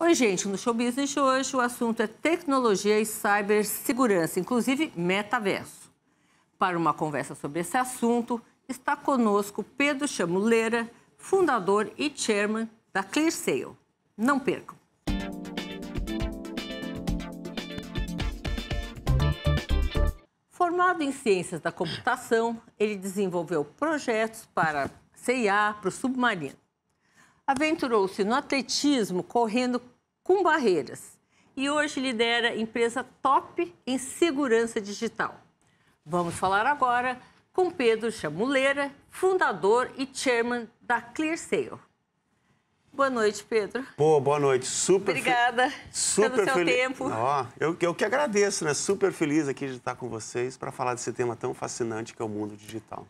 Oi, gente. No Show Business de hoje, o assunto é tecnologia e cibersegurança, inclusive metaverso. Para uma conversa sobre esse assunto, está conosco Pedro Chamuleira, fundador e chairman da ClearSale. Não percam! Formado em ciências da computação, ele desenvolveu projetos para CIA, para o submarino. Aventurou-se no atletismo correndo com barreiras e hoje lidera empresa top em segurança digital. Vamos falar agora com Pedro Chamuleira, fundador e chairman da ClearSale. Boa noite, Pedro. Pô, boa noite. Super Obrigada super pelo seu tempo. Ó, eu, eu que agradeço, né? Super feliz aqui de estar com vocês para falar desse tema tão fascinante que é o mundo digital.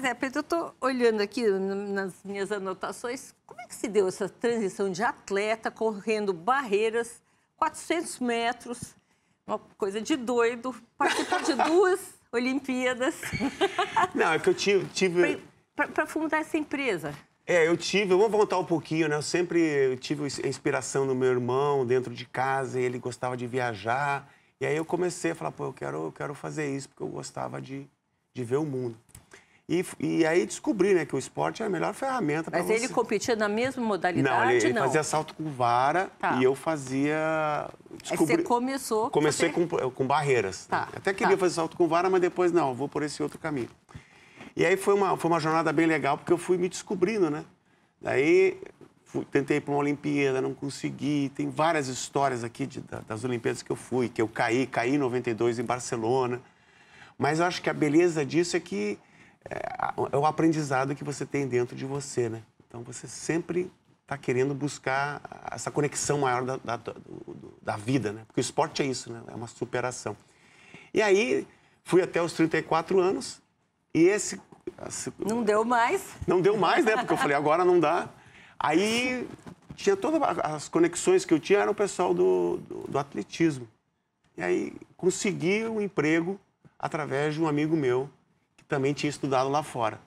Zé Pedro, eu estou olhando aqui nas minhas anotações, como é que se deu essa transição de atleta correndo barreiras, 400 metros, uma coisa de doido, participar de duas Olimpíadas. Não, é que eu tive... tive... Para fundar essa empresa. É, eu tive, eu vou voltar um pouquinho, né? Eu sempre tive a inspiração do meu irmão dentro de casa, ele gostava de viajar. E aí eu comecei a falar, pô, eu quero, eu quero fazer isso, porque eu gostava de, de ver o mundo. E, e aí descobri né, que o esporte é a melhor ferramenta para Mas ele competia na mesma modalidade? Não, ele, ele não. fazia salto com vara tá. e eu fazia. É descobri... você começou. Comecei com, com barreiras. Tá. Né? Até queria tá. fazer salto com vara, mas depois não, vou por esse outro caminho. E aí foi uma, foi uma jornada bem legal, porque eu fui me descobrindo, né? Daí fui, tentei ir para uma Olimpíada, não consegui. Tem várias histórias aqui de, das Olimpíadas que eu fui, que eu caí, caí em 92 em Barcelona. Mas eu acho que a beleza disso é que é o é aprendizado que você tem dentro de você, né? Então você sempre está querendo buscar essa conexão maior da, da, da, vida, né? Porque o esporte é isso, né? É uma superação. E aí fui até os 34 anos e esse... Não deu mais. Não deu mais, né? Porque eu falei, agora não dá. Aí tinha todas as conexões que eu tinha, era o pessoal do, do, do atletismo. E aí consegui um emprego através de um amigo meu, que também tinha estudado lá fora.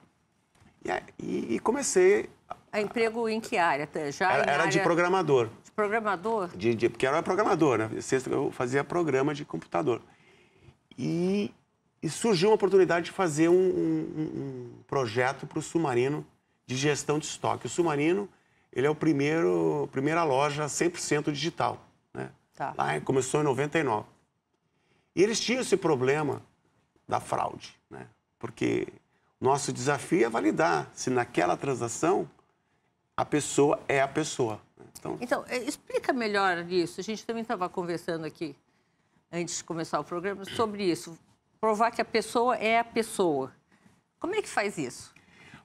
E, e comecei. A é emprego em que área? Tá, já era, era área... de programador. De programador? De, de, porque era programador, né? Sexta eu fazia programa de computador. E, e surgiu uma oportunidade de fazer um, um, um projeto para o Submarino de gestão de estoque. O Submarino ele é o primeiro, primeira loja 100% digital. Né? Tá. Lá começou em 99. E eles tinham esse problema da fraude. Né? Porque nosso desafio é validar se naquela transação a pessoa é a pessoa. Né? Então, então é, explica melhor isso. A gente também estava conversando aqui, antes de começar o programa, sobre isso. Provar que a pessoa é a pessoa. Como é que faz isso?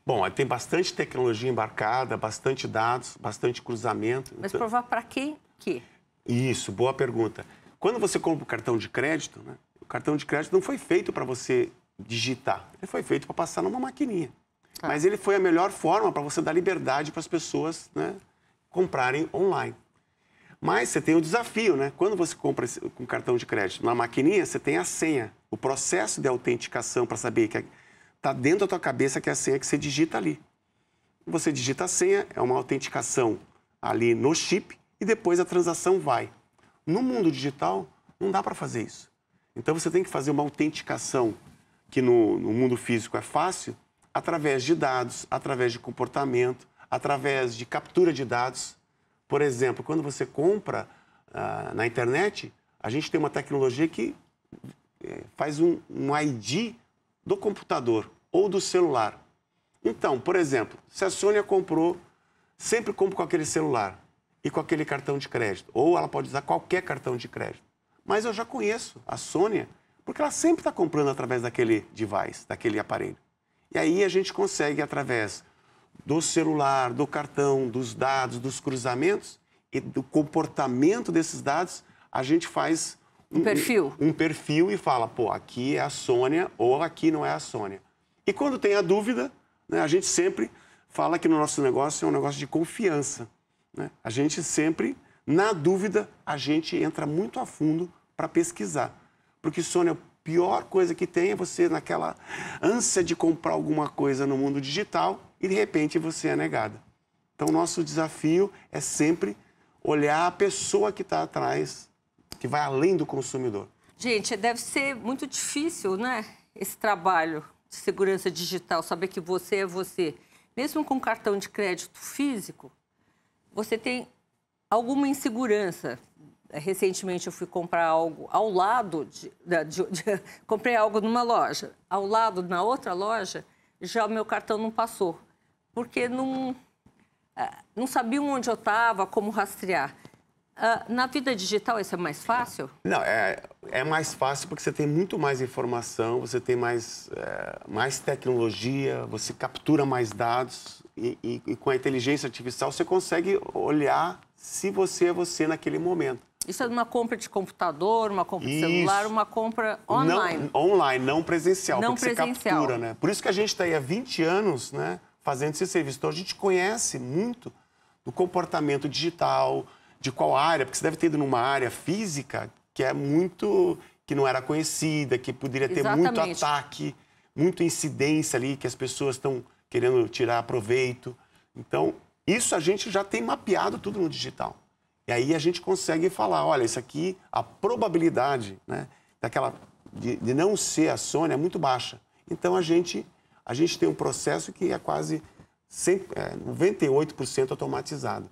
Bom, tem bastante tecnologia embarcada, bastante dados, bastante cruzamento. Mas então provar para quem que? Isso, boa pergunta. Quando você compra o cartão de crédito, né, o cartão de crédito não foi feito para você digitar. Ele foi feito para passar numa maquininha. Tá. Mas ele foi a melhor forma para você dar liberdade para as pessoas né, comprarem online. Mas você tem o desafio, né? Quando você compra com cartão de crédito na maquininha, você tem a senha. O processo de autenticação para saber que está dentro da tua cabeça que é a senha que você digita ali. Você digita a senha, é uma autenticação ali no chip e depois a transação vai. No mundo digital, não dá para fazer isso. Então você tem que fazer uma autenticação que no, no mundo físico é fácil, através de dados, através de comportamento, através de captura de dados. Por exemplo, quando você compra ah, na internet, a gente tem uma tecnologia que é, faz um, um, ID do computador ou do celular. Então, por exemplo, se a Sônia comprou, sempre compra com aquele celular e com aquele cartão de crédito, ou ela pode usar qualquer cartão de crédito. Mas eu já conheço a Sônia porque ela sempre está comprando através daquele device, daquele aparelho. E aí a gente consegue, através do celular, do cartão, dos dados, dos cruzamentos e do comportamento desses dados, a gente faz um, um perfil. Um, um perfil e fala, pô, aqui é a Sônia ou aqui não é a Sônia. E quando tem a dúvida, né, a gente sempre fala que no nosso negócio é um negócio de confiança. Né? A gente sempre, na dúvida, a gente entra muito a fundo para pesquisar. Porque Sônia, é a pior coisa que tem é você naquela ânsia de comprar alguma coisa no mundo digital e de repente você é negada. Então, nosso desafio é sempre olhar a pessoa que está atrás, que vai além do consumidor. Gente, deve ser muito difícil, né? Esse trabalho de segurança digital, saber que você é você. Mesmo com cartão de crédito físico, você tem alguma insegurança recentemente eu fui comprar algo ao lado de, de, de, comprei algo numa loja, ao lado na outra loja já o meu cartão não passou porque não ah, não sabiam onde eu estava, como rastrear. Ah, na vida digital isso é mais fácil? Não, é, é mais fácil porque você tem muito mais informação, você tem mais, é, mais tecnologia, você captura mais dados e, e, e com a inteligência artificial você consegue olhar se você é você naquele momento. Isso é uma compra de computador, uma compra de celular, uma compra online. Não, online, não presencial, não porque presencial. você captura, né? Por isso que a gente está aí há 20 anos, né, fazendo esse serviço. Então a gente conhece muito do comportamento digital, de qual área, porque você deve ter ido numa área física que é muito que não era conhecida, que poderia ter Exatamente. muito ataque, muita incidência ali que as pessoas estão querendo tirar proveito. Então, isso a gente já tem mapeado tudo no digital. E aí a gente consegue falar, olha, isso aqui, a probabilidade né, daquela, de, de não ser a Sônia é muito baixa. Então a gente, a gente tem um processo que é quase 100, é, 98% automatizado.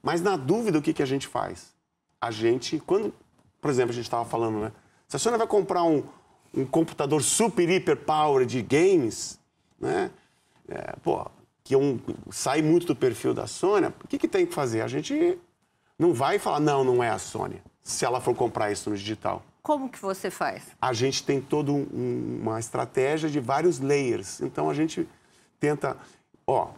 Mas na dúvida, o que, que a gente faz? A gente, quando, por exemplo, a gente estava falando, né? Se a Sônia vai comprar um, um computador super, hiper power de games, né? É, pô, que é um, sai muito do perfil da Sônia, o que, que tem que fazer? A gente não vai falar, não, não é a Sony, se ela for comprar isso no digital. Como que você faz? A gente tem toda um, uma estratégia de vários layers. Então a gente tenta, ó,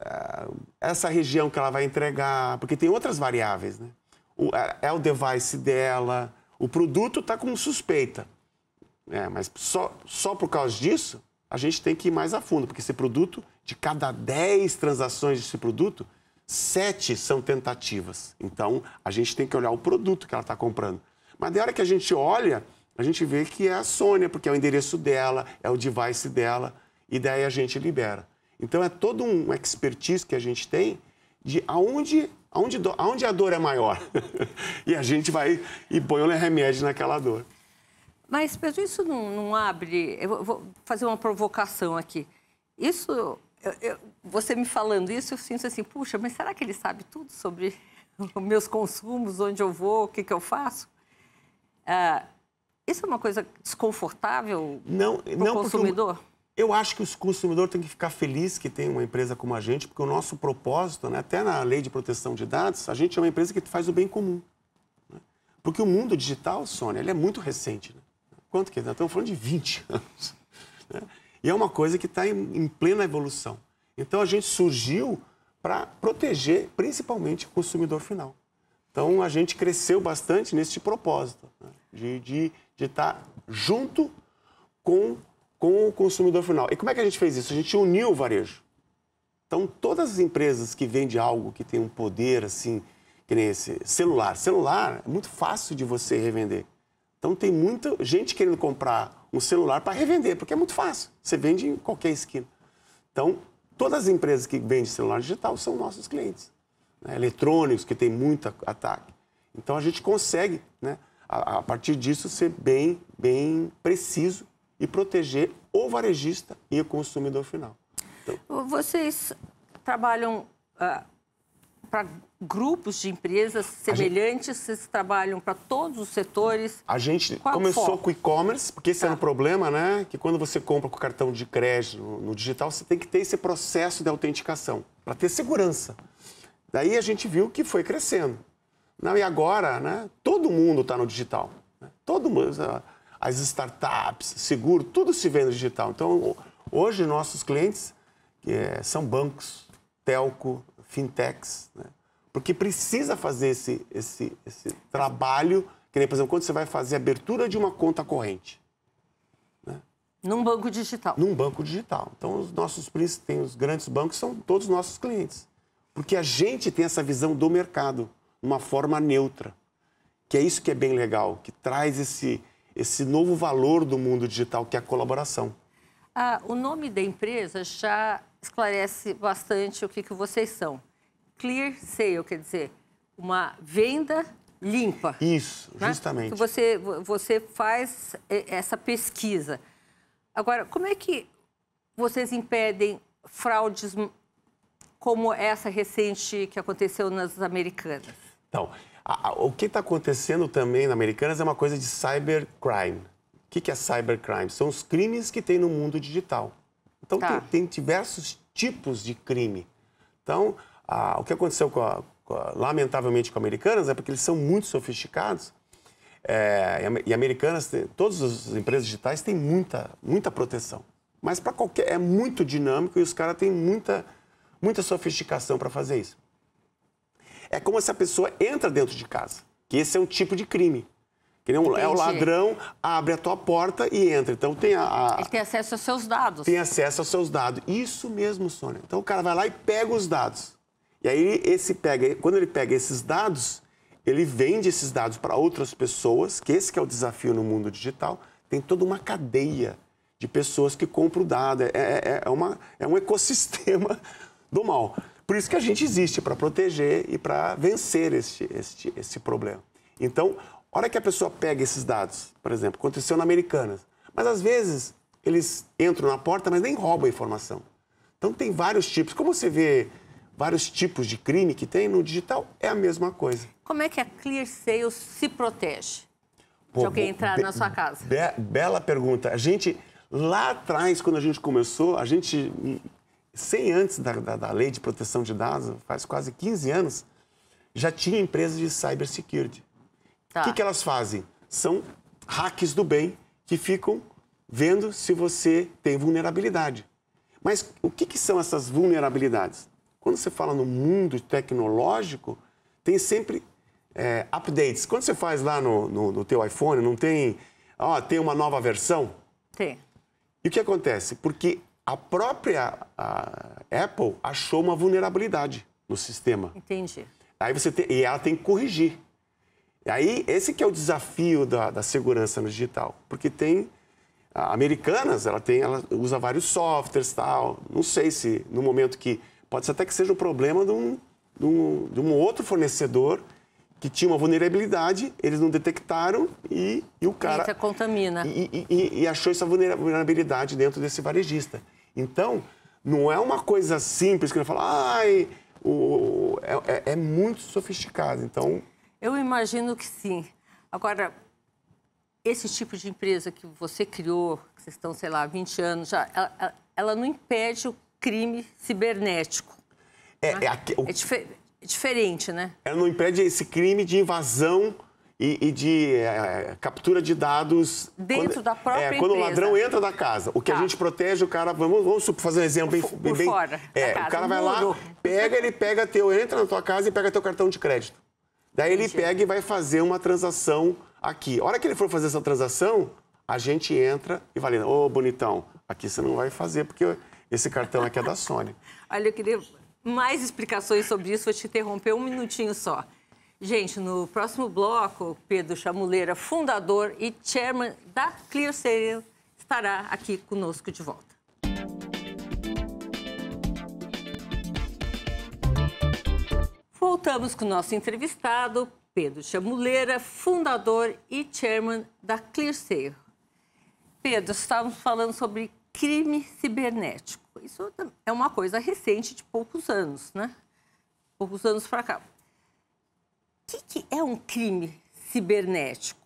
eh, essa região que ela vai entregar, porque tem outras variáveis, né? O, é, é o device dela, o produto está com suspeita. É, mas só, só por causa disso, a gente tem que ir mais a fundo, porque esse produto, de cada 10 transações desse produto, sete são tentativas. Então, a gente tem que olhar o produto que ela está comprando. Mas da hora que a gente olha, a gente vê que é a Sônia, porque é o endereço dela, é o device dela, e daí a gente libera. Então, é todo um expertise que a gente tem de aonde, aonde, aonde a dor é maior. e a gente vai e põe o um remédio naquela dor. Mas, Pedro, isso não, não abre... Eu vou fazer uma provocação aqui. Isso eu, eu, você me falando isso, eu sinto assim, puxa, mas será que ele sabe tudo sobre os meus consumos, onde eu vou, o que, que eu faço? Ah, isso é uma coisa desconfortável para o consumidor? Eu, acho que o consumidor tem que ficar feliz que tem uma empresa como a gente, porque o nosso propósito, né, até na lei de proteção de dados, a gente é uma empresa que faz o bem comum. Né? Porque o mundo digital, Sônia, ele é muito recente. Né? Quanto que é? estamos falando de 20 anos. Né? E é uma coisa que está em, em plena evolução. Então a gente surgiu para proteger principalmente o consumidor final. Então a gente cresceu bastante nesse propósito, né? de, de, de estar tá junto com, com o consumidor final. E como é que a gente fez isso? A gente uniu o varejo. Então todas as empresas que vendem algo que tem um poder assim, que nem esse celular. Celular é muito fácil de você revender. Então tem muita gente querendo comprar um celular para revender, porque é muito fácil. Você vende em qualquer esquina. Então, todas as empresas que vendem celular digital são nossos clientes. Né? Eletrônicos, que tem muito ataque. Então a gente consegue, né, a, a partir disso, ser bem, bem preciso e proteger o varejista e o consumidor final. Então... Vocês trabalham uh, ah, para grupos de empresas semelhantes? Gente... Vocês trabalham para todos os setores? A gente Qual começou foco? com e-commerce, porque esse tá. era um problema, né? Que quando você compra com cartão de crédito no, no digital, você tem que ter esse processo de autenticação para ter segurança. Daí a gente viu que foi crescendo. Não, e agora, né? Todo mundo está no digital. Né? Todo mundo, as startups, seguro, tudo se vende no digital. Então, hoje nossos clientes é, são bancos, telco, fintechs, né? Porque precisa fazer esse, esse, esse trabalho, que nem, por exemplo, quando você vai fazer a abertura de uma conta corrente. Né? Num banco digital. Num banco digital. Então, os nossos tem os grandes bancos, são todos nossos clientes. Porque a gente tem essa visão do mercado, uma forma neutra. Que é isso que é bem legal, que traz esse, esse novo valor do mundo digital, que é a colaboração. Ah, o nome da empresa já esclarece bastante o que, que vocês são clear sale, quer dizer, uma venda limpa. Isso, né? justamente. Você, você faz é, essa pesquisa. Agora, como é que vocês impedem fraudes como essa recente que aconteceu nas Americanas? Então, a, a, o que está acontecendo também nas Americanas é uma coisa de cybercrime. O que, que é cybercrime? São os crimes que tem no mundo digital. Então, tá. tem, tem diversos tipos de crime. Então, a, o que aconteceu com a, com a, lamentavelmente com Americanas é porque eles são muito sofisticados é, e Americanas, todas as empresas digitais têm muita, muita proteção. Mas para qualquer é muito dinâmico e os caras têm muita, muita sofisticação para fazer isso. É como se a pessoa entra dentro de casa, que esse é um tipo de crime. Que nem um, é o ladrão, abre a tua porta e entra. Então tem a, a, Ele tem acesso aos seus dados. Tem acesso aos seus dados. Isso mesmo, Sônia. Então o cara vai lá e pega os dados. E aí esse pega, quando ele pega esses dados, ele vende esses dados para outras pessoas, que esse que é o desafio no mundo digital, tem toda uma cadeia de pessoas que compram o dado. É, é, é, é uma, é um ecossistema do mal. Por isso que a gente existe, para proteger e para vencer este, este, esse problema. Então, a hora que a pessoa pega esses dados, por exemplo, aconteceu na Americanas, mas às vezes eles entram na porta, mas nem roubam a informação. Então, tem vários tipos. Como você vê vários tipos de crime que tem no digital, é a mesma coisa. Como é que a Clear Sales se protege Pô, de alguém entrar na sua casa? Be bela pergunta. A gente, lá atrás, quando a gente começou, a gente, sem antes da, da, da lei de proteção de dados, faz quase 15 anos, já tinha empresas de cybersecurity. Tá. O que, que elas fazem? São hacks do bem que ficam vendo se você tem vulnerabilidade. Mas o que, que são essas vulnerabilidades? Quando você fala no mundo tecnológico, tem sempre é, updates. Quando você faz lá no, no, no teu iPhone, não tem, ó, tem uma nova versão? Tem. E o que acontece? Porque a própria a Apple achou uma vulnerabilidade no sistema. Entendi. Aí você tem, e ela tem que corrigir. E aí, esse que é o desafio da, da segurança no digital. Porque tem a, Americanas, ela tem, ela usa vários softwares tal. Não sei se no momento que Pode ser até que seja o um problema de um, de um, de um outro fornecedor que tinha uma vulnerabilidade, eles não detectaram e, e o cara. Entra, contamina. E, e, e, achou essa vulnerabilidade dentro desse varejista. Então, não é uma coisa simples que ele fala, ai, o, é, é, é, muito sofisticado. Então. Eu imagino que sim. Agora, esse tipo de empresa que você criou, que vocês estão, sei lá, 20 anos já, ela, ela não impede o crime cibernético. É, né? é, aqui, o... é dif é diferente, né? Ela é, não impede esse crime de invasão e, e de é, captura de dados dentro quando, da é, própria é, quando empresa. o ladrão entra da casa o que tá. a gente protege o cara vamos, vamos fazer um exemplo bem, por, bem, fora é, casa, o cara vai lá pega ele pega teu entra na tua casa e pega teu cartão de crédito daí Entendi. ele pega e vai fazer uma transação aqui a hora que ele for fazer essa transação a gente entra e valida ô oh, bonitão aqui você não vai fazer porque esse cartão aqui é da Sony. Olha, eu queria mais explicações sobre isso, vou te interromper um minutinho só. Gente, no próximo bloco, Pedro Chamuleira, fundador e chairman da Clear Sale, estará aqui conosco de volta. Voltamos com o nosso entrevistado, Pedro Chamuleira, fundador e chairman da Sale. Pedro, estávamos falando sobre crime cibernético. Isso é uma coisa recente de poucos anos, né? Poucos anos para cá. O que, que é um crime cibernético?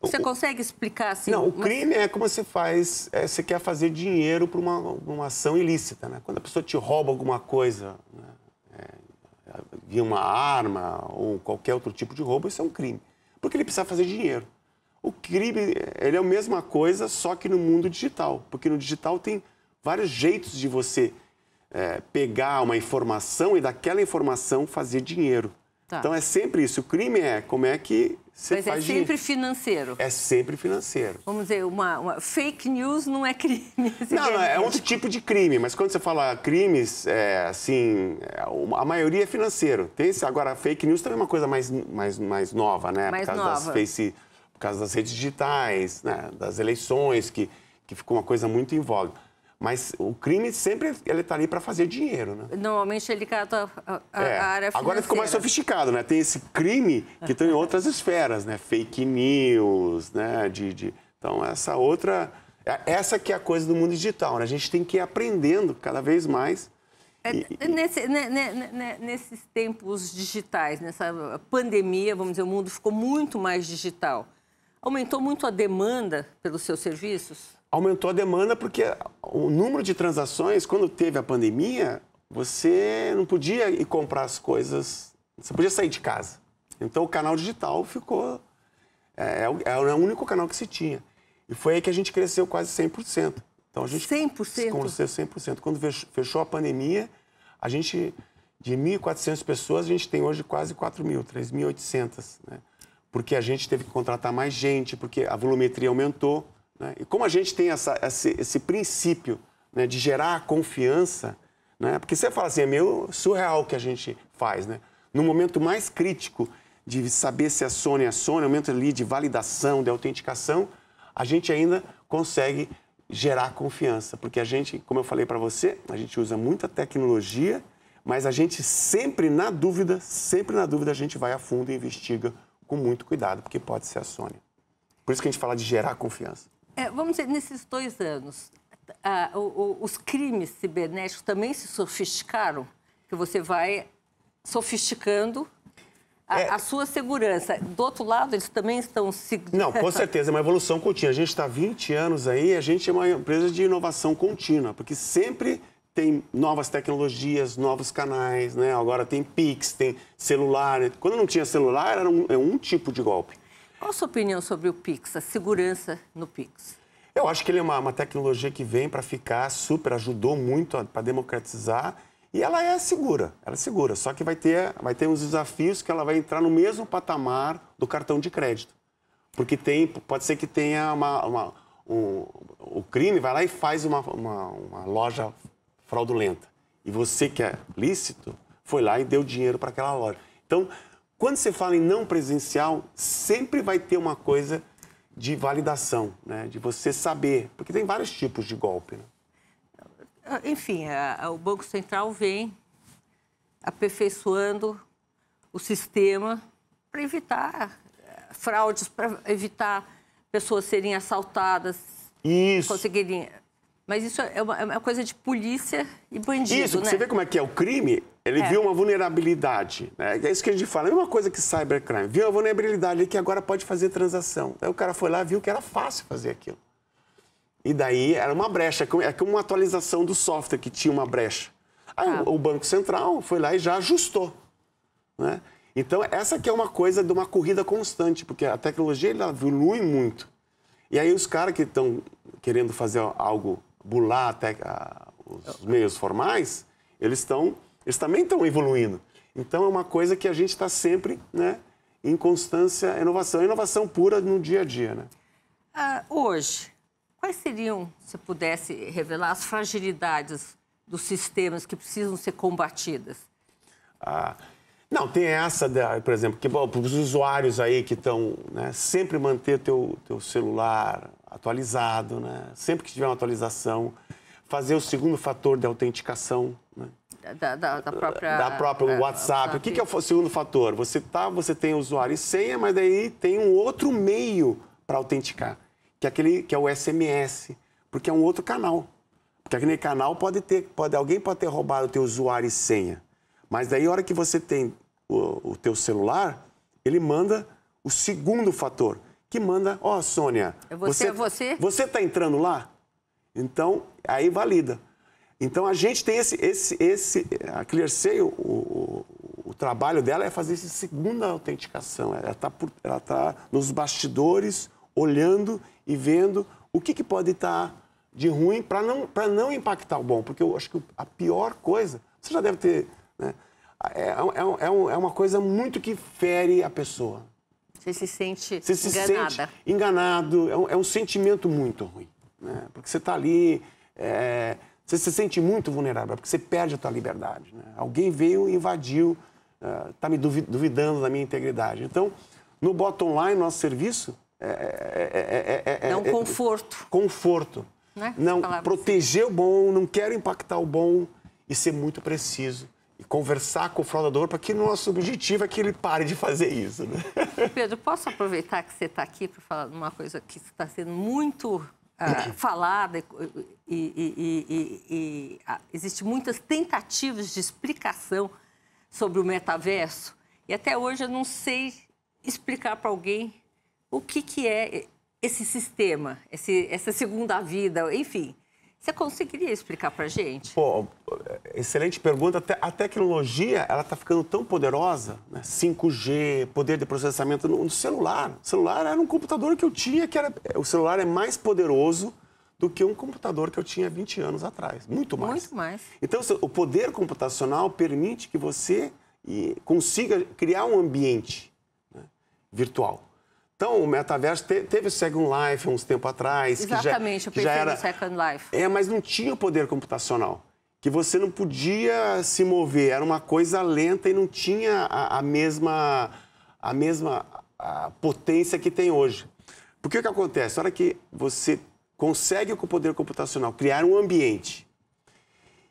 Você consegue explicar assim? Não, o crime é como você faz, é, você quer fazer dinheiro para uma, uma ação ilícita, né? Quando a pessoa te rouba alguma coisa, né? é, via uma arma ou qualquer outro tipo de roubo, isso é um crime, porque ele precisa fazer dinheiro. O crime ele é a mesma coisa, só que no mundo digital. Porque no digital tem vários jeitos de você é, pegar uma informação e daquela informação fazer dinheiro. Tá. Então é sempre isso. O crime é como é que você Mas é faz é sempre dinheiro. financeiro. É sempre financeiro. Vamos dizer, uma, uma fake news não é crime. Não, não, é, é outro tipo de crime. Mas quando você fala crimes, é, assim, é, a maioria é financeiro. Tem esse, agora, fake news também é uma coisa mais, mais, mais nova, né? Mais Por causa nova. das face por causa das redes digitais, né, das eleições, que, que ficou uma coisa muito em voga. Mas o crime sempre ele está ali para fazer dinheiro, né? Normalmente ele cata a, a é. área financeira. Agora ficou mais sofisticado, né? Tem esse crime que tem tá outras esferas, né? Fake news, né? De, de... Então, essa outra... É, essa que é a coisa do mundo digital, né? A gente tem que ir aprendendo cada vez mais. É, nesse, né né, né, né, nesses tempos digitais, nessa pandemia, vamos dizer, o mundo ficou muito mais digital. Aumentou muito a demanda pelos seus serviços? Aumentou a demanda porque o número de transações, quando teve a pandemia, você não podia ir comprar as coisas, você podia sair de casa. Então o canal digital ficou. É, é o é único canal que se tinha. E foi aí que a gente cresceu quase 100%. Então a gente 100%? cresceu 100%. Quando fechou a pandemia, a gente, de 1.400 pessoas, a gente tem hoje quase 4.000, 3.800, né? porque a gente teve que contratar mais gente, porque a volumetria aumentou. Né? E como a gente tem essa, esse, esse princípio né, de gerar confiança, né? porque você fala assim, é meio surreal o que a gente faz. Né? No momento mais crítico de saber se é Sony é Sony, no momento ali de validação, de autenticação, a gente ainda consegue gerar confiança, porque a gente, como eu falei para você, a gente usa muita tecnologia, mas a gente sempre na dúvida, sempre na dúvida a gente vai a fundo e investiga com muito cuidado, porque pode ser a Sônia. Por isso que a gente fala de gerar confiança. É, vamos dizer, nesses dois anos, o, os crimes cibernéticos também se sofisticaram? Que você vai sofisticando a, é... a, sua segurança. Do outro lado, eles também estão se. Não, com certeza, é uma evolução contínua. A gente está há 20 anos aí, a gente é uma empresa de inovação contínua, porque sempre tem novas tecnologias, novos canais, né? Agora tem Pix, tem celular. Quando não tinha celular, era um, era é um tipo de golpe. Qual a sua opinião sobre o Pix, a segurança no Pix? Eu acho que ele é uma, uma tecnologia que vem para ficar super, ajudou muito para democratizar e ela é segura, ela é segura. Só que vai ter, vai ter uns desafios que ela vai entrar no mesmo patamar do cartão de crédito. Porque tem, pode ser que tenha uma, uma um, o crime vai lá e faz uma, uma, uma loja fraudulenta. E você que é lícito foi lá e deu dinheiro para aquela loja. Então, quando você fala em não presencial, sempre vai ter uma coisa de validação, né? de você saber, porque tem vários tipos de golpe. Né? Ah, enfim, a, a, o Banco Central vem aperfeiçoando o sistema para evitar eh, fraudes, para evitar pessoas serem assaltadas, Isso. conseguirem mas isso é uma, é uma coisa de polícia e bandido, Isso, né? você vê como é que é o crime, ele é. viu uma vulnerabilidade, né? É isso que a gente fala, é uma coisa que cybercrime, viu a vulnerabilidade que agora pode fazer transação. Aí o cara foi lá, viu que era fácil fazer aquilo. E daí era uma brecha, é como é uma atualização do software que tinha uma brecha. Aí ah. o, tá. o Banco Central foi lá e já ajustou, né? Então, essa que é uma coisa de uma corrida constante, porque a tecnologia ela evolui muito. E aí os caras que estão querendo fazer algo bular até ah, os meios formais, eles estão, eles também estão evoluindo. Então é uma coisa que a gente está sempre, né, em constância inovação, inovação pura no dia a dia, né? Ah, hoje, quais seriam, se pudesse revelar, as fragilidades dos sistemas que precisam ser combatidas? Ah, não, tem essa, da, por exemplo, que para os usuários aí que estão, né, sempre manter teu, teu celular atualizado, né? Sempre que tiver uma atualização, fazer o segundo fator de autenticação, né? Da, da, da, própria da própria é, WhatsApp. O que, que é o segundo fator? Você tá, você tem usuário e senha, mas daí tem um outro meio para autenticar, que é aquele que é o SMS, porque é um outro canal. Porque aquele canal pode ter, pode alguém pode ter roubado o teu usuário e senha. Mas daí a hora que você tem o, o teu celular, ele manda o segundo fator que manda, ó, oh, Sônia, é você, você, é você está entrando lá? Então, aí valida. Então, a gente tem esse, esse, esse a ClearSale, o, o, o trabalho dela é fazer essa segunda autenticação. Ela está ela tá nos bastidores, olhando e vendo o que, que pode estar tá de ruim para não, não impactar o bom. Porque eu acho que a pior coisa, você já deve ter, né? é, é, é, é uma coisa muito que fere a pessoa. Você se sente você se enganada. Sente enganado. É um, é um, sentimento muito ruim. Né? Porque você está ali, é, você se sente muito vulnerável, porque você perde a tua liberdade. Né? Alguém veio e invadiu, está é, uh, me duvidando da minha integridade. Então, no bot online, nosso serviço... É, é, é, é, é um conforto. Conforto. Né? Não, proteger assim. o bom, não quero impactar o bom e ser muito preciso e conversar com o fraudador para que nosso objetivo é que ele pare de fazer isso. Né? Pedro, posso aproveitar que você está aqui para falar de uma coisa que está sendo muito uh, falada e, e, e, e uh, existe muitas tentativas de explicação sobre o metaverso e até hoje eu não sei explicar para alguém o que, que é esse sistema, esse, essa segunda vida, enfim. Você conseguiria explicar para gente? Pô, excelente pergunta. A tecnologia ela está ficando tão poderosa, né? 5G, poder de processamento no, no, celular. O celular era um computador que eu tinha que era. O celular é mais poderoso do que um computador que eu tinha 20 anos atrás, muito mais. Muito mais. Então o poder computacional permite que você consiga criar um ambiente né? virtual. Então, o metaverso te, teve Second Life uns tempo atrás. Exatamente, que já, eu pensei era, no Second Life. É, mas não tinha poder computacional. Que você não podia se mover, era uma coisa lenta e não tinha a, a mesma, a mesma a potência que tem hoje. Porque o que acontece? Na hora que você consegue com o poder computacional criar um ambiente.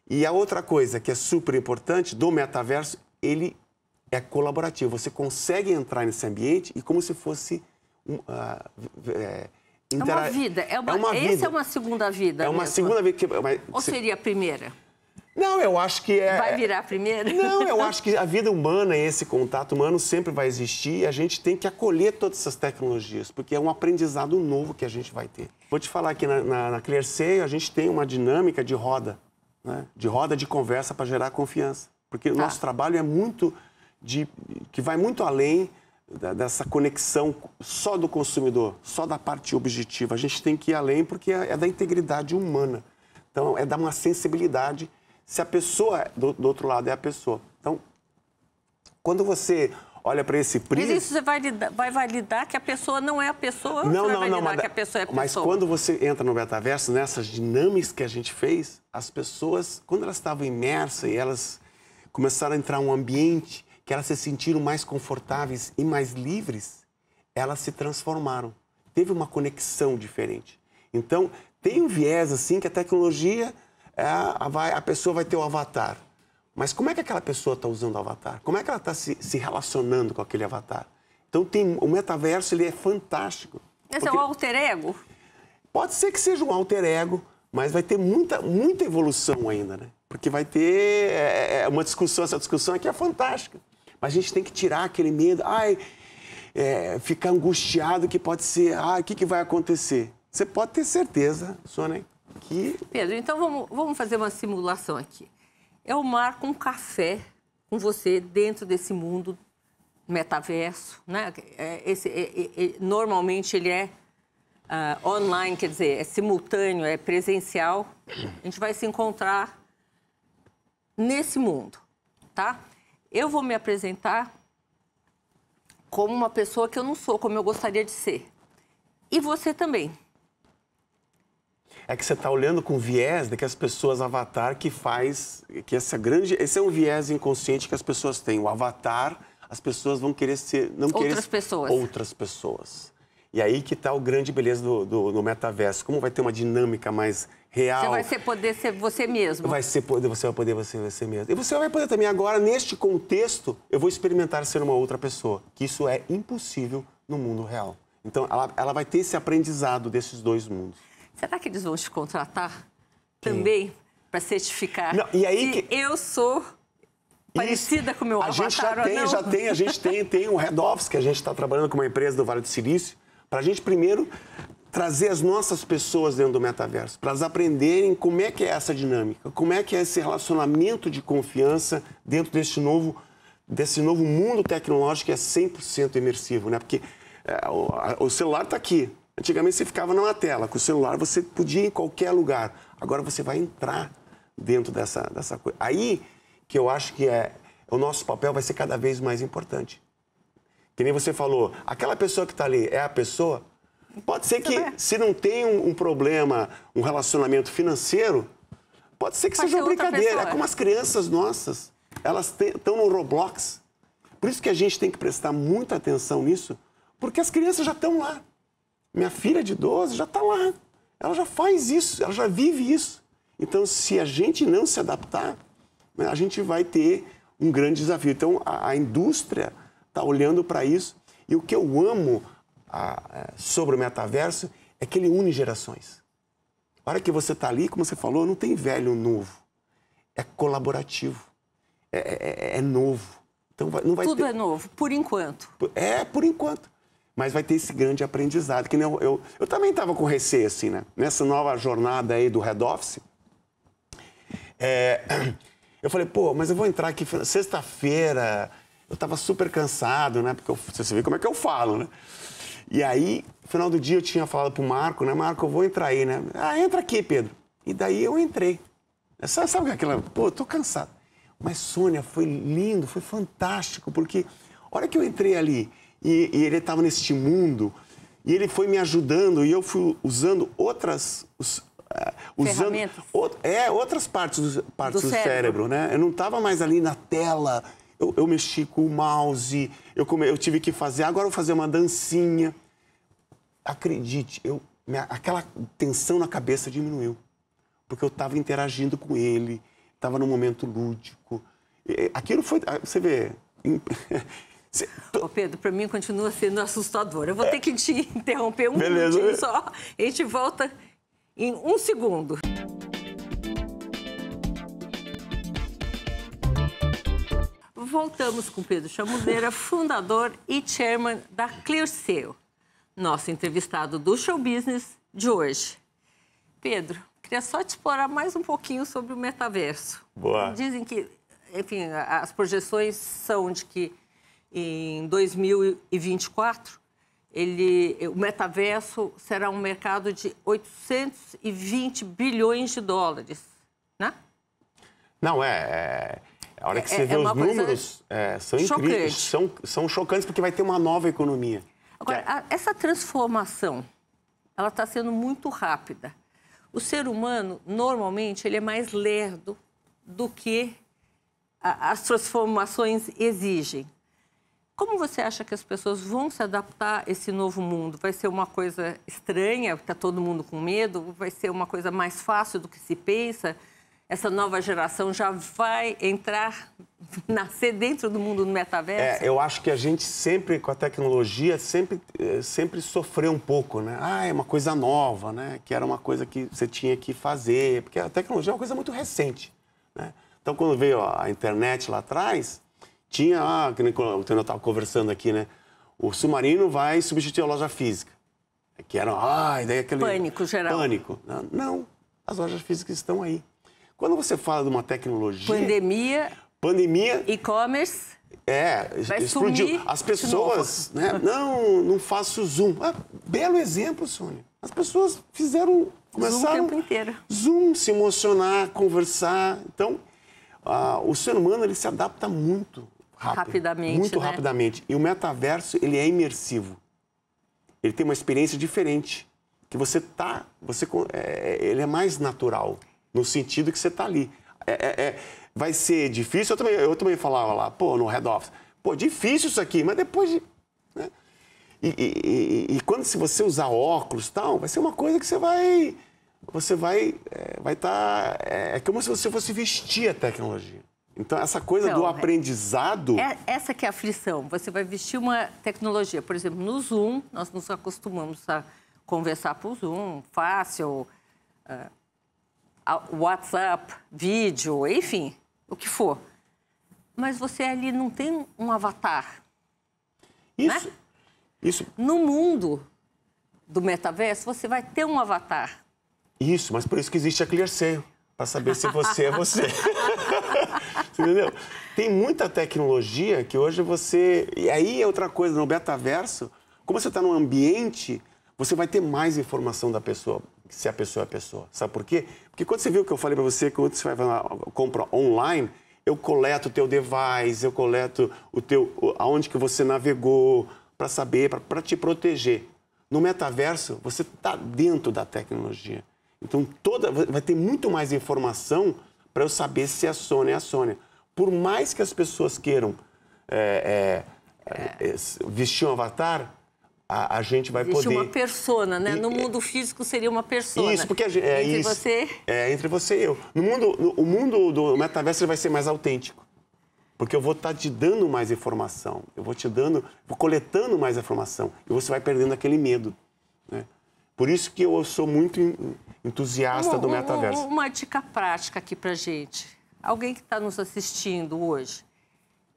E a outra coisa que é super importante do metaverso, ele é colaborativo. Você consegue entrar nesse ambiente e como se fosse ah, é, Intera... É uma vida. É uma, é uma vida. Essa é uma segunda vida. É uma mesmo. segunda vida. Que... Mas... Ou seria a primeira? Não, eu acho que é. Vai virar a primeira? Não, eu acho que a vida humana, esse contato humano sempre vai existir e a gente tem que acolher todas essas tecnologias, porque é um aprendizado novo que a gente vai ter. Vou te falar que na, na, na a gente tem uma dinâmica de roda, né? de roda de conversa para gerar confiança. Porque o tá. nosso trabalho é muito. De, que vai muito além dessa conexão só do consumidor, só da parte objetiva. A gente tem que ir além porque é, é da integridade humana. Então, é dar uma sensibilidade se a pessoa é do, do outro lado é a pessoa. Então, quando você olha para esse prisma... Mas isso você vai, vai validar que a pessoa não é a pessoa? Não, não, não. Mas, que a pessoa é a mas pessoa? quando você entra no metaverso, nessas dinâmicas que a gente fez, as pessoas, quando elas estavam imersas e elas começaram a entrar um ambiente que elas se sentiram mais confortáveis e mais livres, elas se transformaram. Teve uma conexão diferente. Então, tem um viés assim que a tecnologia, é, a, pessoa vai ter o avatar. Mas como é que aquela pessoa está usando o avatar? Como é que ela está se, se relacionando com aquele avatar? Então, tem, o metaverso ele é fantástico. Esse é porque... é um alter ego? Pode ser que seja um alter ego, mas vai ter muita, muita evolução ainda, né? Porque vai ter é, é uma discussão, essa discussão aqui é fantástica. Mas a gente tem que tirar aquele medo, ai, é, ficar angustiado que pode ser, ah, o que, que vai acontecer? Você pode ter certeza, Sônia, que... Pedro, então vamos, vamos fazer uma simulação aqui. Eu marco um café com você dentro desse mundo metaverso, né? É, esse, é, é, é, normalmente ele é uh, online, quer dizer, é simultâneo, é presencial. A gente vai se encontrar nesse mundo, tá? eu vou me apresentar como uma pessoa que eu não sou, como eu gostaria de ser. E você também. É que você está olhando com viés de que as pessoas avatar que faz que essa grande esse é um viés inconsciente que as pessoas têm. O avatar, as pessoas vão querer ser não outras querer pessoas. outras pessoas. E aí que está o grande beleza do, do metaverso. Como vai ter uma dinâmica mais real. Você vai ser, poder ser você mesmo. Vai ser, você vai poder ser você mesmo. E você vai poder também agora, neste contexto, eu vou experimentar ser uma outra pessoa, que isso é impossível no mundo real. Então, ela, ela vai ter esse aprendizado desses dois mundos. Será que eles vão te contratar Quem? também para certificar Não, e aí que, eu sou parecida Isso. com o meu a avatar. A gente já tem, já tem, a gente tem, tem um head office que a gente está trabalhando com uma empresa do Vale do Silício, para a gente primeiro trazer as nossas pessoas dentro do metaverso, para elas aprenderem como é que é essa dinâmica, como é que é esse relacionamento de confiança dentro desse novo, desse novo mundo tecnológico que é 100% imersivo, né? Porque é, o, a, o, celular está aqui. Antigamente você ficava numa tela, com o celular você podia ir em qualquer lugar. Agora você vai entrar dentro dessa, dessa coisa. Aí que eu acho que é, o nosso papel vai ser cada vez mais importante. Que nem você falou, aquela pessoa que está ali é a pessoa Pode ser que, se não tem um, um, problema, um relacionamento financeiro, pode ser que pode seja uma brincadeira. É pessoa. É como as crianças nossas, elas estão no Roblox. Por isso que a gente tem que prestar muita atenção nisso, porque as crianças já estão lá. Minha filha de 12 já está lá. Ela já faz isso, ela já vive isso. Então, se a gente não se adaptar, né, a gente vai ter um grande desafio. Então, a, a indústria está olhando para isso. E o que eu amo a, é, sobre o metaverso é que ele une gerações. A hora que você está ali, como você falou, não tem velho novo. É colaborativo. É, é, é, é novo. Então vai, não vai Tudo ter... é novo, por enquanto. É, por enquanto. Mas vai ter esse grande aprendizado. Que eu, eu, eu também estava com receio, assim, né? Nessa nova jornada aí do head office. É, eu falei, pô, mas eu vou entrar aqui sexta-feira. Eu estava super cansado, né? Porque eu, você vê como é que eu falo, né? E aí, final do dia, eu tinha falado pro Marco, né? Marco, eu vou entrar aí, né? Ah, entra aqui, Pedro. E daí eu entrei. É, sabe, sabe é aquela. Pô, eu tô cansado. Mas, Sônia, foi lindo, foi fantástico, porque a hora que eu entrei ali e, e ele estava neste mundo, e ele foi me ajudando, e eu fui usando outras. Os, uh, usando é, outras partes do, partes do, do cérebro. cérebro, né? Eu não estava mais ali na tela eu, eu mexi com o mouse, eu, come, eu tive que fazer, agora eu vou fazer uma dancinha. Acredite, eu, minha, aquela tensão na cabeça diminuiu, porque eu estava interagindo com ele, estava num momento lúdico. E, aquilo foi, ah, você vê... Ô Pedro, para mim continua sendo assustador. Eu vou é... ter que te interromper um Beleza. minutinho só. A gente volta em um segundo. voltamos com Pedro Chamudeira, fundador e chairman da Clearceo, nosso entrevistado do show business de hoje. Pedro, queria só te explorar mais um pouquinho sobre o metaverso. Boa. Dizem que, enfim, as projeções são de que em 2024 ele, o metaverso será um mercado de 820 bilhões de dólares, né? Não é, é a hora que é, você é, vê é os números, é, são chocante. incríveis, são, são chocantes, porque vai ter uma nova economia. Agora, é. a, essa transformação, ela está sendo muito rápida. O ser humano, normalmente, ele é mais lerdo do que a, as transformações exigem. Como você acha que as pessoas vão se adaptar a esse novo mundo? Vai ser uma coisa estranha, está todo mundo com medo? Vai ser uma coisa mais fácil do que se pensa? essa nova geração já vai entrar, nascer dentro do mundo do metaverso? É, eu acho que a gente sempre, com a tecnologia, sempre, eh, sempre sofreu um pouco, né? Ah, é uma coisa nova, né? Que era uma coisa que você tinha que fazer, porque a tecnologia é uma coisa muito recente, né? Então, quando veio a internet lá atrás, tinha, ah, que eu estava conversando aqui, né? O submarino vai substituir a loja física. Que era, ah, daí aquele... Pânico geral. Pânico. Não, as lojas físicas estão aí. Quando você fala de uma tecnologia. Pandemia. Pandemia. E-commerce. É, Vai explodiu. Sumir As pessoas, né? Não, não faço Zoom. Ah, belo exemplo, Sônia. As pessoas fizeram. Começaram. Zoom o tempo inteiro. Zoom, se emocionar, conversar. Então, ah, o ser humano ele se adapta muito rápido, rapidamente. Muito né? rapidamente. E o metaverso, ele é imersivo. Ele tem uma experiência diferente. Que você tá. Você, é, é, ele é mais natural no sentido que você está ali. É, é, é, vai ser difícil. Eu também, eu também falava lá, pô, no head office, pô, difícil isso aqui, mas depois de. Né? E, e, e, e, quando se você usar óculos tal, vai ser uma coisa que você vai. Você vai. É, vai estar. Tá, é, é como se você fosse vestir a tecnologia. Então, essa coisa então, do é aprendizado. É, essa que é a aflição. Você vai vestir uma tecnologia. Por exemplo, no Zoom, nós nos acostumamos a conversar por Zoom, fácil. Uh, WhatsApp, vídeo, enfim, o que for. Mas você ali não tem um avatar. Né? Isso. Né? Isso. No mundo do metaverso, você vai ter um avatar. Isso, mas por isso que existe a ClearSale, para saber se você é você. entendeu? Tem muita tecnologia que hoje você. E aí é outra coisa, no metaverso, como você está num ambiente, você vai ter mais informação da pessoa se a pessoa é a pessoa. Sabe por quê? Porque quando você viu o que eu falei para você quando você vai falar, compra online, eu coleto o teu device, eu coleto o teu aonde que você navegou para saber, para te proteger. No metaverso, você está dentro da tecnologia. Então toda vai ter muito mais informação para eu saber se a Sônia é a Sônia. É por mais que as pessoas queiram é, é, é, é vestir um avatar, a, a gente vai Existe poder... uma persona, né? E, no é mundo físico seria uma persona. Isso, porque gente, é entre isso. você... É, entre você e eu. No mundo, no, o mundo do metaverso vai ser mais autêntico. Porque eu vou estar tá te dando mais informação, eu vou te dando, vou coletando mais informação, e você vai perdendo aquele medo. Né? Por isso que eu sou muito entusiasta do metaverso. Uma, uma dica prática aqui para gente. Alguém que está nos assistindo hoje,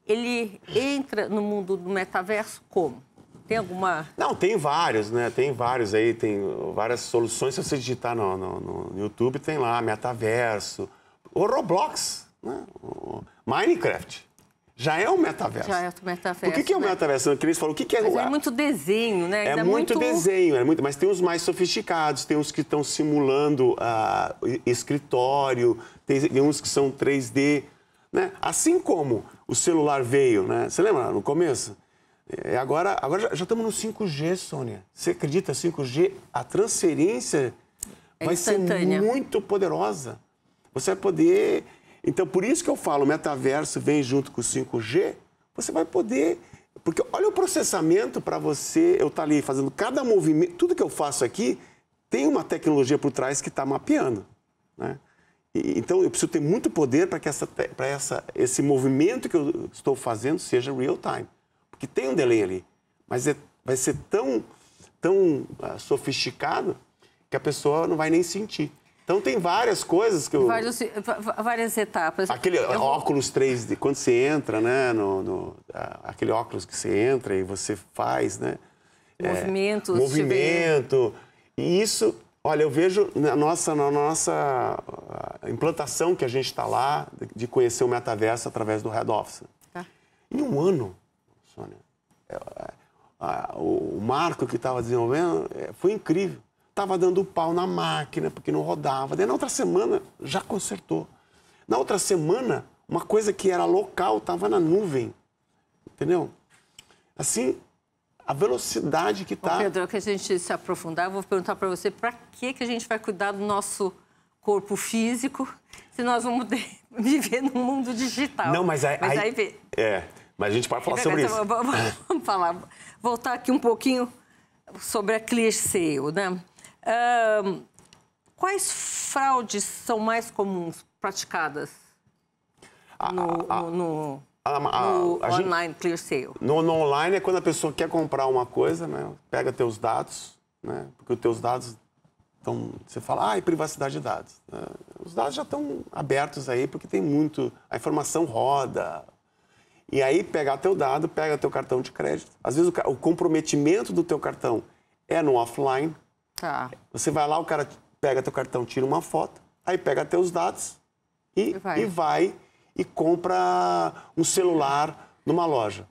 ele entra no mundo do metaverso como? Tem alguma? Não, tem vários, né? Tem vários aí, tem várias soluções. Se você digitar no, no, no YouTube, tem lá metaverso, o Roblox, né? o Minecraft. Já é um metaverso. Já é um metaverso. O que, que é um né? metaverso? que Cris falou, o que, que é... o... é muito desenho, né? É, é muito, muito, desenho, é muito... mas tem os mais sofisticados, tem os que estão simulando uh, escritório, tem uns que são 3D, né? Assim como o celular veio, né? Você lembra no começo? É, agora, agora já, já estamos no 5G, Sônia. Você acredita 5G? A transferência é vai ser muito poderosa. Você vai poder. Então, por isso que eu falo, o metaverso vem junto com o 5G. Você vai poder. Porque olha o processamento para você. Eu estar tá ali fazendo cada movimento. Tudo que eu faço aqui tem uma tecnologia por trás que está mapeando. Né? E, então, eu preciso ter muito poder para que essa, essa, esse movimento que eu estou fazendo seja real time que tem um delay ali, mas é, vai ser tão, tão uh, sofisticado que a pessoa não vai nem sentir. Então tem várias coisas que eu... Vários, assim, várias etapas. Aquele eu... óculos 3D, quando você entra, né? No, no, ah, aquele óculos que você entra e você faz, né? É, Movimentos. É, movimento. E isso, olha, eu vejo na nossa, na nossa ah, implantação que a gente está lá, de conhecer o metaverso através do head office. Tá. Em um ano, Sônia. É, é, o marco que estava desenvolvendo é, foi incrível. Estava dando pau na máquina, porque não rodava. Daí na outra semana já consertou. Na outra semana, uma coisa que era local estava na nuvem. Entendeu? Assim, a velocidade que está. Pedro, que a gente se aprofundar, eu vou perguntar para você para que, que a gente vai cuidar do nosso corpo físico se nós vamos viver num mundo digital. Não, mas, aí, mas aí, aí é. Mas a gente pode falar é sobre isso. Vamos, vamos falar, voltar aqui um pouquinho sobre a ClearSale, né? Uh, quais fraudes são mais comuns praticadas no, a, a, no, a, no online ClearSale? No, no, online é quando a pessoa quer comprar uma coisa, né? Pega teus dados, né? Porque os teus dados estão, você fala, ah, e privacidade de dados. Né? Os dados já estão abertos aí, porque tem muito. A informação roda, e aí pegar teu dado, pega teu cartão de crédito. Às vezes o, o comprometimento do teu cartão é no offline. Tá. Você vai lá, o cara pega teu cartão, tira uma foto, aí pega teus dados e vai e, vai, e compra um celular numa loja.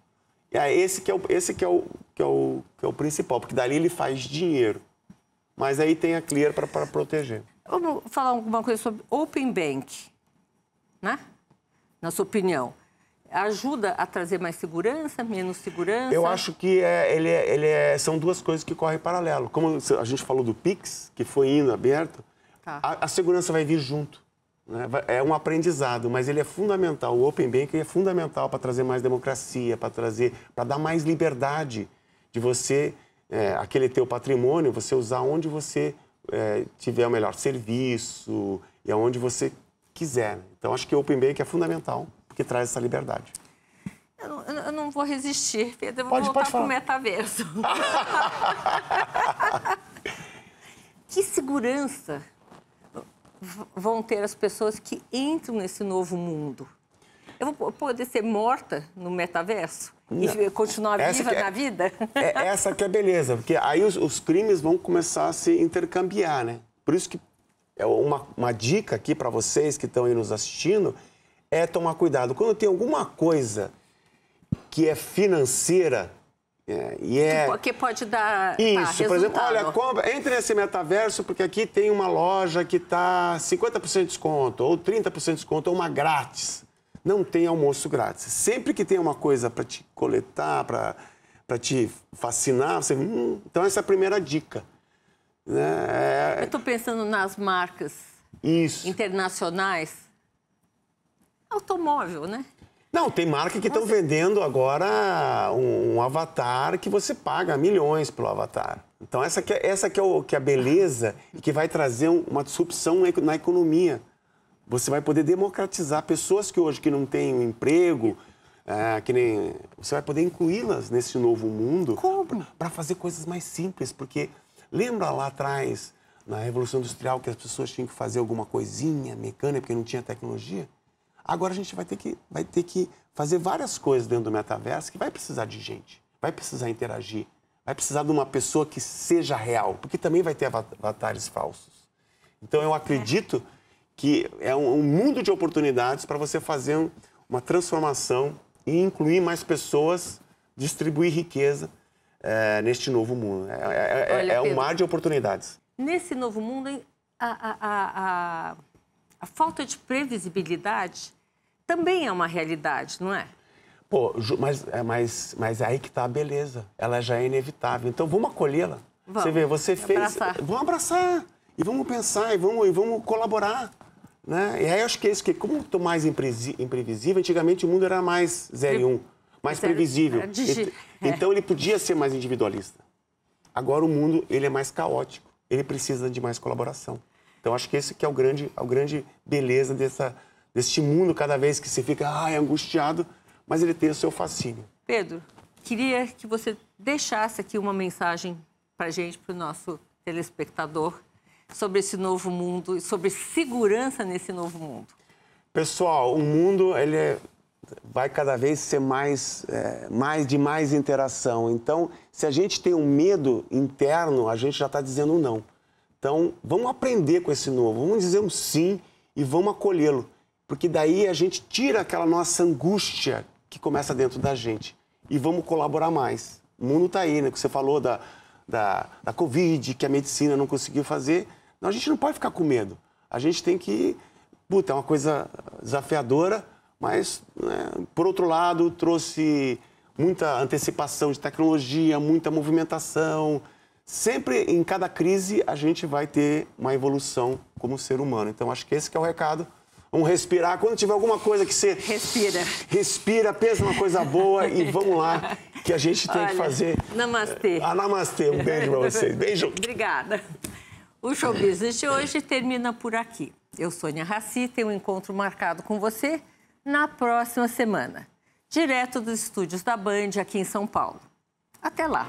E aí esse que é o, esse que é o, que é o, que é o principal, porque dali ele faz dinheiro. Mas aí tem a Clear para proteger. Vamos falar alguma coisa sobre Open Bank, né? Na sua opinião ajuda a trazer mais segurança, menos segurança? Eu acho que é, ele, é, ele é, são duas coisas que correm paralelo. Como a gente falou do Pix, que foi indo aberto, tá. a, a, segurança vai vir junto. Né? É um aprendizado, mas ele é fundamental. O Open Banking é fundamental para trazer mais democracia, para trazer, para dar mais liberdade de você, é, aquele teu patrimônio, você usar onde você é, tiver o melhor serviço e aonde você quiser. Então, acho que o Open Banking é fundamental que traz essa liberdade. Eu não, eu não vou resistir, Pedro. Eu vou pode, voltar para o metaverso. que segurança vão ter as pessoas que entram nesse novo mundo? Eu vou poder ser morta no metaverso não. e continuar essa viva é, na vida? É, essa que é beleza, porque aí os, os, crimes vão começar a se intercambiar, né? Por isso que é uma, uma dica aqui para vocês que estão aí nos assistindo é tomar cuidado. Quando tem alguma coisa que é financeira, é, e é... que pode dar. Tá, Isso, por exemplo, olha, compra, entre nesse metaverso, porque aqui tem uma loja que está 50% de desconto, ou 30% de desconto, ou uma grátis. Não tem almoço grátis. Sempre que tem uma coisa para te coletar, para te fascinar, você. Hum, então, essa é a primeira dica. Né? É... é Eu estou pensando nas marcas Isso. internacionais automóvel, né? Não, tem marca que estão você... vendendo agora um, um, avatar que você paga milhões pelo avatar. Então, essa que é, essa que é, o, que é a beleza e que vai trazer uma disrupção na economia. Você vai poder democratizar pessoas que hoje que não têm um emprego, é, que nem... Você vai poder incluí-las nesse novo mundo. Como? Para fazer coisas mais simples, porque lembra lá atrás, na Revolução Industrial, que as pessoas tinham que fazer alguma coisinha mecânica porque não tinha tecnologia? Agora a gente vai ter que, vai ter que fazer várias coisas dentro do metaverso que vai precisar de gente, vai precisar interagir, vai precisar de uma pessoa que seja real, porque também vai ter avatares falsos. Então eu acredito que é um, um mundo de oportunidades para você fazer um, uma transformação e incluir mais pessoas, distribuir riqueza é, neste novo mundo. É, é, é Olha, é um mar de oportunidades. Nesse novo mundo, a, a, a a falta de previsibilidade também é uma realidade, não é? Pô, mas, é, mas, mas é aí que está a beleza. Ela já é inevitável. Então vamos acolhê-la. Você vê, você fez. Abraçar. Vamos abraçar. E vamos pensar, e vamos, e vamos colaborar. Né? E aí eu acho que é isso, que como estou mais imprevisível, antigamente o mundo era mais e 1, mais Zero. previsível. É, Digi... Então é. ele podia ser mais individualista. Agora o mundo ele é mais caótico, ele precisa de mais colaboração. Então, acho que esse que é o grande, a é grande beleza dessa, deste mundo, cada vez que você fica ai, angustiado, mas ele tem o seu fascínio. Pedro, queria que você deixasse aqui uma mensagem para gente, para o nosso telespectador, sobre esse novo mundo e sobre segurança nesse novo mundo. Pessoal, o mundo ele é, vai cada vez ser mais, é, mais de mais interação. Então, se a gente tem um medo interno, a gente já está dizendo não. Então, vamos aprender com esse novo, vamos dizer um sim e vamos acolhê-lo, porque daí a gente tira aquela nossa angústia que começa dentro da gente e vamos colaborar mais. O mundo está aí, né? Que você falou da, da, da Covid, que a medicina não conseguiu fazer. Não, a gente não pode ficar com medo. A gente tem que. Puta, é uma coisa desafiadora, mas, né, por outro lado, trouxe muita antecipação de tecnologia, muita movimentação sempre em cada crise a gente vai ter uma evolução como ser humano. Então acho que esse que é o recado. Vamos respirar. Quando tiver alguma coisa que você. Respira. Respira, pensa numa coisa boa e vamos lá, que a gente tem Olha, que fazer. Namastê. Ah, namastê. Um beijo pra vocês. Beijo. Obrigada. O Show Business de hoje termina por aqui. Eu, Sônia Raci, tenho um encontro marcado com você na próxima semana, direto dos estúdios da Band aqui em São Paulo. Até lá!